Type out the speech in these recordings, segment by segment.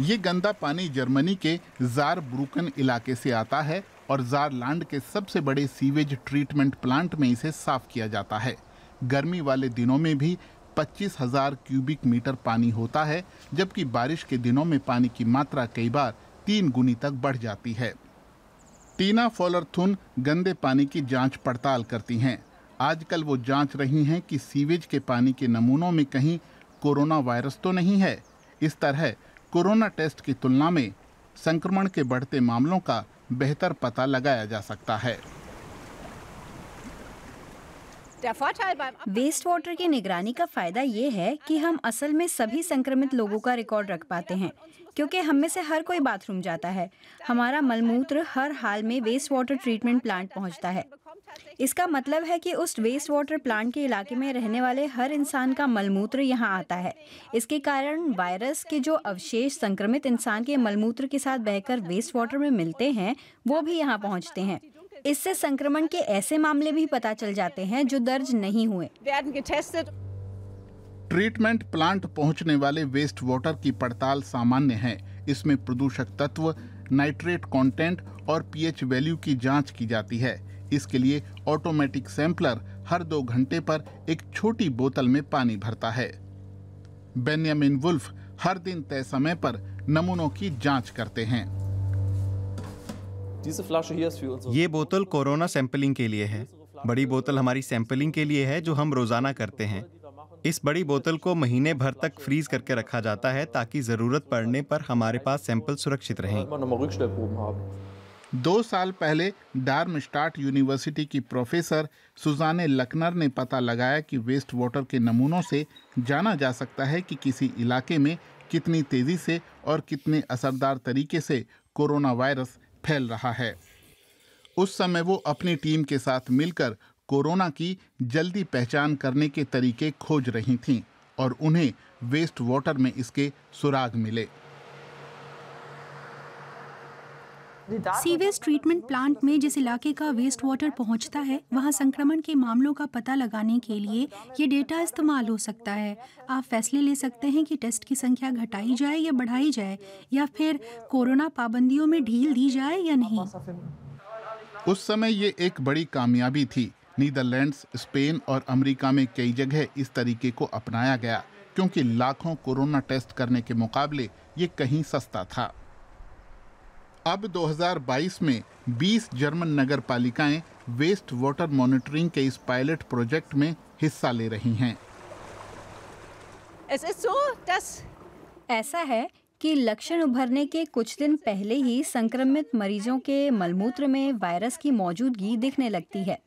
ये गंदा पानी जर्मनी के जार ब्रुकन इलाके से आता है और लैंड के सबसे बड़े सीवेज ट्रीटमेंट प्लांट में इसे साफ किया जाता है गर्मी वाले दिनों में भी पच्चीस हजार क्यूबिक मीटर पानी होता है जबकि बारिश के दिनों में पानी की मात्रा कई बार तीन गुनी तक बढ़ जाती है टीना फॉलरथुन गंदे पानी की जांच पड़ताल करती हैं आजकल वो जांच रही हैं कि सीवेज के पानी के नमूनों में कहीं कोरोना वायरस तो नहीं है इस तरह कोरोना टेस्ट की तुलना में संक्रमण के बढ़ते मामलों का बेहतर पता लगाया जा सकता है वेस्ट वाटर की निगरानी का फायदा ये है कि हम असल में सभी संक्रमित लोगों का रिकॉर्ड रख पाते हैं क्योंकि हम में से हर कोई बाथरूम जाता है हमारा मलमूत्र हर हाल में वेस्ट वाटर ट्रीटमेंट प्लांट पहुंचता है इसका मतलब है कि उस वेस्ट वाटर प्लांट के इलाके में रहने वाले हर इंसान का मलमूत्र यहाँ आता है इसके कारण वायरस के जो अवशेष संक्रमित इंसान के मलमूत्र के साथ बहकर वेस्ट वाटर में मिलते हैं वो भी यहाँ पहुँचते हैं इससे संक्रमण के ऐसे मामले भी पता चल जाते हैं जो दर्ज नहीं हुए ट्रीटमेंट प्लांट पहुंचने वाले वेस्ट वाटर की पड़ताल सामान्य है इसमें प्रदूषक तत्व नाइट्रेट कंटेंट और पीएच वैल्यू की जांच की जाती है इसके लिए ऑटोमेटिक सैंपलर हर दो घंटे पर एक छोटी बोतल में पानी भरता है बेनियामिन वुल्फ हर दिन तय समय पर नमूनों की जांच करते हैं ये बोतल कोरोना सैंपलिंग के लिए है बड़ी बोतल हमारी सैंपलिंग के लिए है जो हम रोजाना करते हैं इस बड़ी बोतल को महीने भर तक फ्रीज करके रखा जाता है ताकि जरूरत पड़ने पर हमारे पास सैंपल सुरक्षित रहें दो साल पहले डार्म स्टार्ट यूनिवर्सिटी की प्रोफेसर सुजाने लकनर ने पता लगाया कि वेस्ट वाटर के नमूनों से जाना जा सकता है कि किसी इलाके में कितनी तेज़ी से और कितने असरदार तरीके से कोरोना वायरस फैल रहा है उस समय वो अपनी टीम के साथ मिलकर कोरोना की जल्दी पहचान करने के तरीके खोज रही थीं और उन्हें वेस्ट वाटर में इसके सुराग मिले सीवेज ट्रीटमेंट प्लांट में जिस इलाके का वेस्ट वाटर पहुंचता है वहां संक्रमण के मामलों का पता लगाने के लिए ये डेटा इस्तेमाल हो सकता है आप फैसले ले सकते हैं कि टेस्ट की संख्या घटाई जाए या बढ़ाई जाए या फिर कोरोना पाबंदियों में ढील दी जाए या नहीं उस समय ये एक बड़ी कामयाबी थी नीदरलैंड्स स्पेन और अमेरिका में कई जगह इस तरीके को अपनाया गया क्योंकि लाखों कोरोना टेस्ट करने के मुकाबले ये कहीं सस्ता था अब 2022 में 20 जर्मन नगर पालिकाएँ वेस्ट वाटर मॉनिटरिंग के इस पायलट प्रोजेक्ट में हिस्सा ले रही हैं ऐसा है कि लक्षण उभरने के कुछ दिन पहले ही संक्रमित मरीजों के मलमूत्र में वायरस की मौजूदगी दिखने लगती है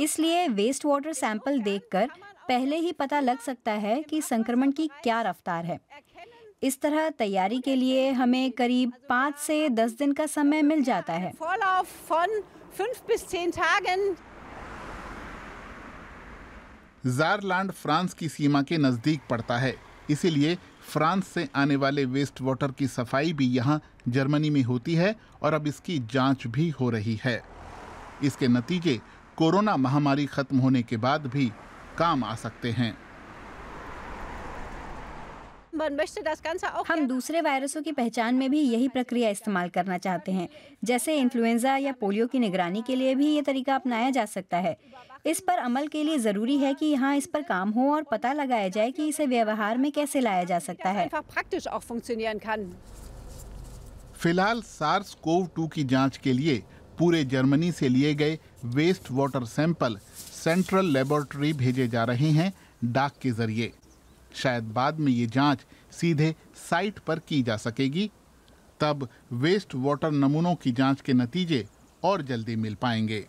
इसलिए वेस्ट वाटर सैंपल देखकर पहले ही पता लग सकता है कि संक्रमण की क्या रफ्तार है इस तरह तैयारी के लिए हमें करीब पाँच से दस दिन का समय मिल जाता है जारलैंड फ्रांस की सीमा के नज़दीक पड़ता है इसीलिए फ्रांस से आने वाले वेस्ट वाटर की सफाई भी यहाँ जर्मनी में होती है और अब इसकी जांच भी हो रही है इसके नतीजे कोरोना महामारी खत्म होने के बाद भी काम आ सकते हैं हम दूसरे वायरसों की पहचान में भी यही प्रक्रिया इस्तेमाल करना चाहते हैं जैसे इन्फ्लुएंजा या पोलियो की निगरानी के लिए भी ये तरीका अपनाया जा सकता है इस पर अमल के लिए ज़रूरी है कि यहाँ इस पर काम हो और पता लगाया जाए कि इसे व्यवहार में कैसे लाया जा सकता है फिलहाल सार्स कोव टू की जांच के लिए पूरे जर्मनी से लिए गए waste water sample central laboratory भेजे जा रहे हैं डाक के जरिए शायद बाद में ये जांच सीधे साइट पर की जा सकेगी तब वेस्ट वाटर नमूनों की जांच के नतीजे और जल्दी मिल पाएंगे